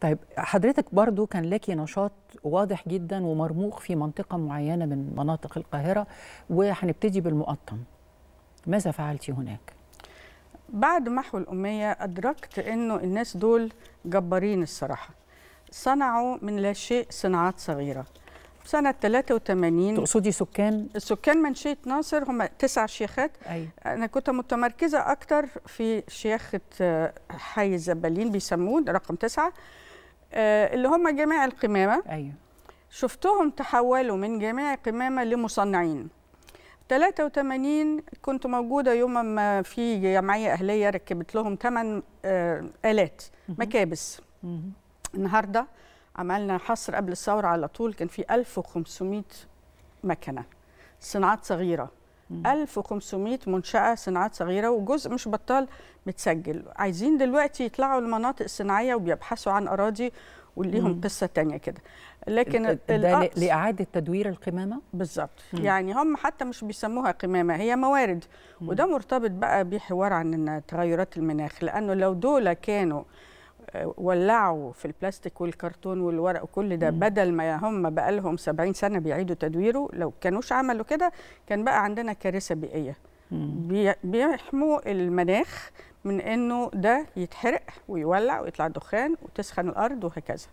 طيب حضرتك برضو كان لك نشاط واضح جدا ومرموق في منطقة معينة من مناطق القاهرة وهنبتدي بالمقطم ماذا فعلتي هناك؟ بعد محو الأمية أدركت أنه الناس دول جبارين الصراحة صنعوا من لا شيء صناعات صغيرة سنة 83 تقصدي سكان؟ السكان منشية ناصر هم تسع شيخات أي. أنا كنت متمركزة أكتر في شيخة آه، حي الزبالين بيسموه رقم تسعة آه، اللي هم جماع القمامة أيوة. شفتهم تحولوا من جماع قمامة لمصنعين 83 كنت موجودة يوم ما في جمعية أهلية ركبت لهم ثمان آه، آلات مكابس النهارده عملنا حصر قبل الثوره على طول كان في 1500 مكنه صناعات صغيره 1500 منشأة صناعات صغيرة وجزء مش بطال متسجل عايزين دلوقتي يطلعوا المناطق الصناعية وبيبحثوا عن أراضي وليهم قصة تانية كده لكن ده لإعادة تدوير القمامة؟ بالظبط يعني هم حتى مش بيسموها قمامة هي موارد مم. وده مرتبط بقى بحوار عن تغيرات المناخ لأنه لو دول كانوا ولعوا في البلاستيك والكرتون والورق وكل ده بدل ما هم بقى لهم 70 سنه بيعيدوا تدويره لو كانوش عملوا كده كان بقى عندنا كارثه بيئيه بيحموا المناخ من انه ده يتحرق ويولع ويطلع دخان وتسخن الارض وهكذا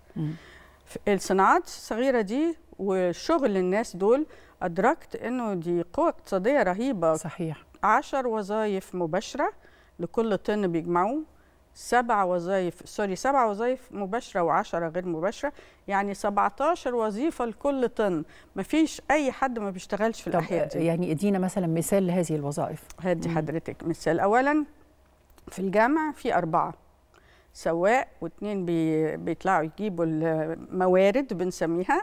الصناعات الصغيره دي وشغل الناس دول ادركت انه دي قوه اقتصاديه رهيبه صحيح 10 وظائف مباشره لكل طن بيجمعوه سبع وظائف سوري سبع وظائف مباشره و10 غير مباشره يعني 17 وظيفه لكل طن مفيش اي حد ما بيشتغلش في الاحياء دي يعني ادينا مثلا مثال لهذه الوظائف هدي حضرتك مثال اولا في الجامع في اربعه سواق واثنين بي بيطلعوا يجيبوا الموارد بنسميها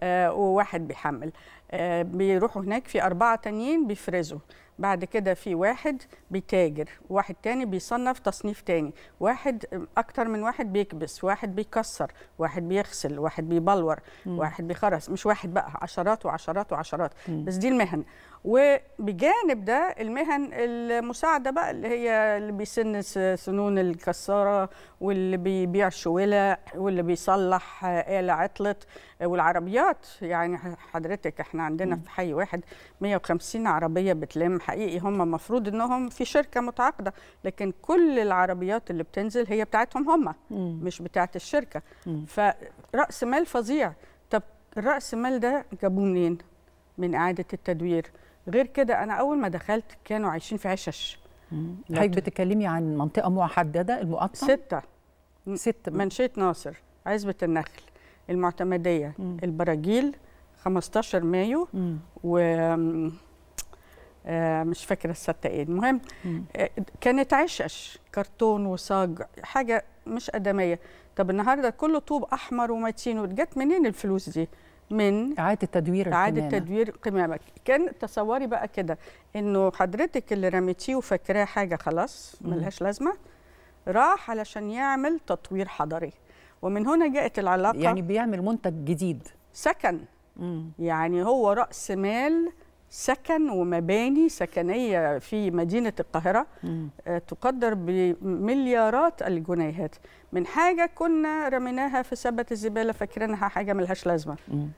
آه وواحد بيحمل آه بيروحوا هناك في أربعة تانيين بيفرزوا بعد كده في واحد بيتاجر واحد تاني بيصنف تصنيف تاني واحد اكتر من واحد بيكبس واحد بيكسر واحد بيغسل واحد بيبلور مم. واحد بيخرس مش واحد بقى عشرات وعشرات وعشرات مم. بس دي المهن وبجانب ده المهن المساعده بقى اللي هي اللي بيسن سنون الكساره واللي بيبيع شويله واللي بيصلح آلة عطلت والعربيات يعني حضرتك احنا عندنا في حي واحد 150 عربيه بتلم حقيقي هم المفروض انهم في شركه متعاقده لكن كل العربيات اللي بتنزل هي بتاعتهم هم مم. مش بتاعت الشركه مم. فراس مال فظيع طب الراس مال ده جابوه منين من اعاده التدوير غير كده انا اول ما دخلت كانوا عايشين في عشش حضرتك بتتكلمي عن منطقه محدده المقطم سته ست منشيه ناصر عزبه النخل المعتمديه مم. البراجيل 15 مايو مم. و آه، مش فاكره السته ايه المهم آه، كانت عشش كرتون وصاج حاجه مش ادميه طب النهارده كله طوب احمر ومتين جت منين الفلوس دي من اعاده تدوير اعاده تدوير قمامك كان تصوري بقى كده انه حضرتك اللي رميتيه وفاكراه حاجه خلاص ملهاش لازمه راح علشان يعمل تطوير حضري ومن هنا جاءت العلاقه يعني بيعمل منتج جديد سكن مم. يعني هو راس مال سكن ومباني سكنيه في مدينه القاهره آه، تقدر بمليارات الجنيهات من حاجه كنا رميناها في سبت الزباله فاكرينها حاجه ملهاش لازمه